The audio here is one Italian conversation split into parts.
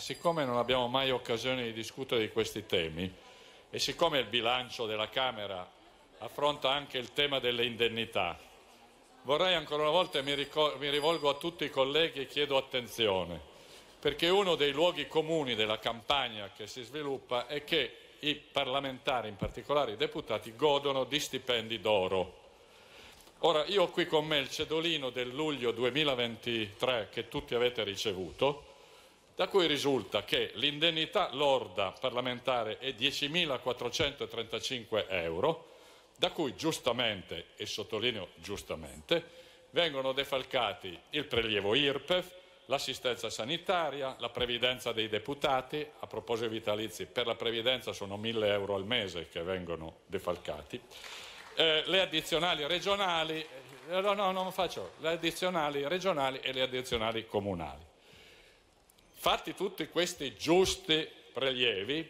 siccome non abbiamo mai occasione di discutere di questi temi e siccome il bilancio della Camera affronta anche il tema delle indennità, vorrei ancora una volta mi, mi rivolgo a tutti i colleghi e chiedo attenzione, perché uno dei luoghi comuni della campagna che si sviluppa è che i parlamentari, in particolare i deputati, godono di stipendi d'oro. Ora, io ho qui con me il cedolino del luglio 2023 che tutti avete ricevuto, da cui risulta che l'indennità lorda parlamentare è 10.435 euro, da cui giustamente, e sottolineo giustamente, vengono defalcati il prelievo IRPEF, l'assistenza sanitaria, la previdenza dei deputati, a proposito dei vitalizi, per la previdenza sono 1000 euro al mese che vengono defalcati, eh, le addizionali regionali, eh, no, no, non faccio, le addizionali regionali e le addizionali comunali. Fatti tutti questi giusti prelievi,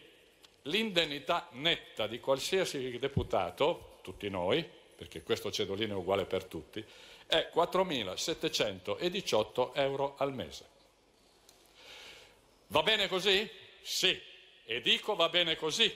l'indennità netta di qualsiasi deputato, tutti noi, perché questo cedolino è uguale per tutti, è 4.718 euro al mese. Va bene così? Sì, e dico va bene così.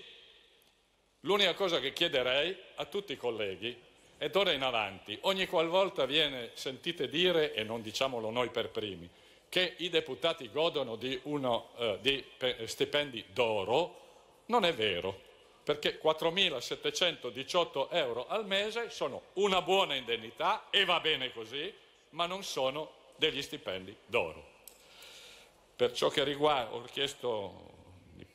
L'unica cosa che chiederei a tutti i colleghi è d'ora in avanti, ogni qualvolta viene sentite dire, e non diciamolo noi per primi, che i deputati godono di, uno, eh, di stipendi d'oro, non è vero, perché 4.718 euro al mese sono una buona indennità e va bene così, ma non sono degli stipendi d'oro. Per ciò che riguarda, ho chiesto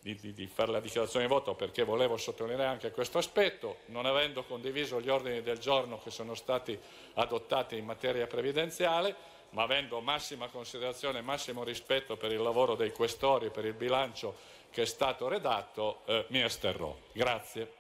di, di, di, fare la dichiarazione di voto perché volevo sottolineare anche questo aspetto, non avendo condiviso gli ordini del giorno che sono stati adottati in materia previdenziale, ma avendo massima considerazione e massimo rispetto per il lavoro dei questori, e per il bilancio che è stato redatto, eh, mi esterrò. Grazie.